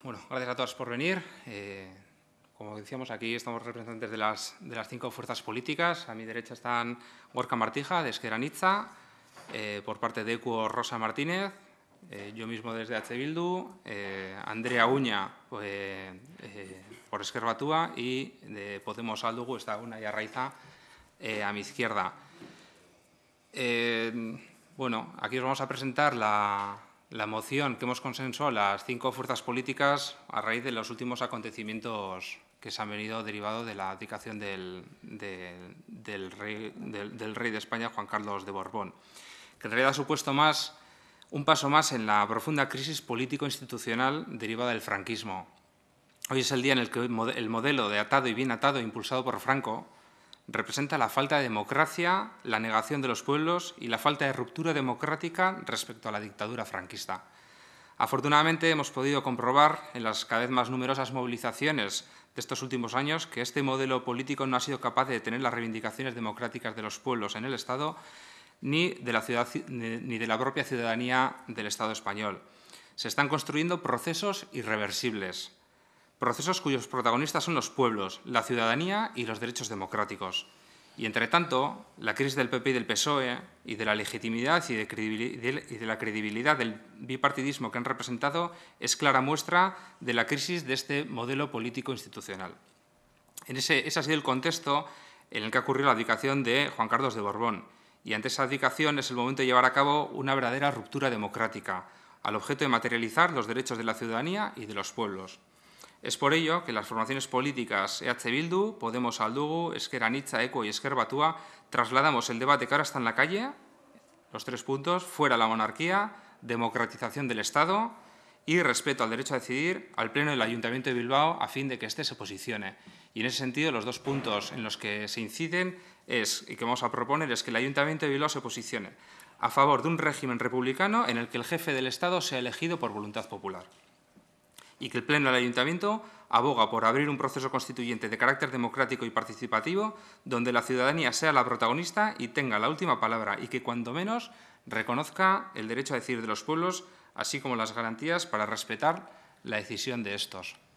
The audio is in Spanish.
Bueno, gracias a todos por venir. Eh, como decíamos, aquí estamos representantes de las, de las, cinco fuerzas políticas. A mi derecha están Gorka Martija, de Esqueranitza, eh, por parte de ECUO Rosa Martínez, eh, yo mismo desde H. Bildu, Andrea Uña por Esquerbatúa, y de Podemos Aldugu está una y Arraiza a mi izquierda. bueno, aquí os vamos a presentar la, la moción que hemos consensuado las cinco fuerzas políticas a raíz de los últimos acontecimientos que se han venido derivados de la abdicación del, rey, de España, Juan Carlos de Borbón, que en realidad ha supuesto más, un paso más en la profunda crisis político-institucional derivada del franquismo. Hoy es el día en el que el modelo de atado y bien atado impulsado por Franco representa la falta de democracia, la negación de los pueblos y la falta de ruptura democrática respecto a la dictadura franquista. Afortunadamente hemos podido comprobar en las cada vez más numerosas movilizaciones de estos últimos años que este modelo político no ha sido capaz de tener las reivindicaciones democráticas de los pueblos en el Estado ni de la, ni de la propia ciudadanía del Estado español. Se están construyendo procesos irreversibles, procesos cuyos protagonistas son los pueblos, la ciudadanía y los derechos democráticos. Y entre tanto, la crisis del PP y del PSOE y de la legitimidad y de, la credibilidad del bipartidismo que han representado es clara muestra de la crisis de este modelo político institucional. En ese, ese ha sido el contexto en el que ha ocurrido la abdicación de Juan Carlos de Borbón. Y ante esa abdicación es el momento de llevar a cabo una verdadera ruptura democrática, al objeto de materializar los derechos de la ciudadanía y de los pueblos. Es por ello que las formaciones políticas EH Bildu, Podemos Aldugu, Esqueranitza, ECO y Esquerbatúa, trasladamos el debate que ahora está en la calle, los tres puntos, fuera la monarquía, democratización del Estado y respeto al derecho a decidir al Pleno del Ayuntamiento de Bilbao a fin de que éste se posicione. Y en ese sentido, los dos puntos en los que se inciden y que vamos a proponer es que el Ayuntamiento de Bilbao se posicione a favor de un régimen republicano en el que el jefe del Estado sea elegido por voluntad popular y que el Pleno del Ayuntamiento aboga por abrir un proceso constituyente de carácter democrático y participativo donde la ciudadanía sea la protagonista y tenga la última palabra y que cuando menos reconozca el derecho a decir de los pueblos, así como las garantías para respetar la decisión de estos.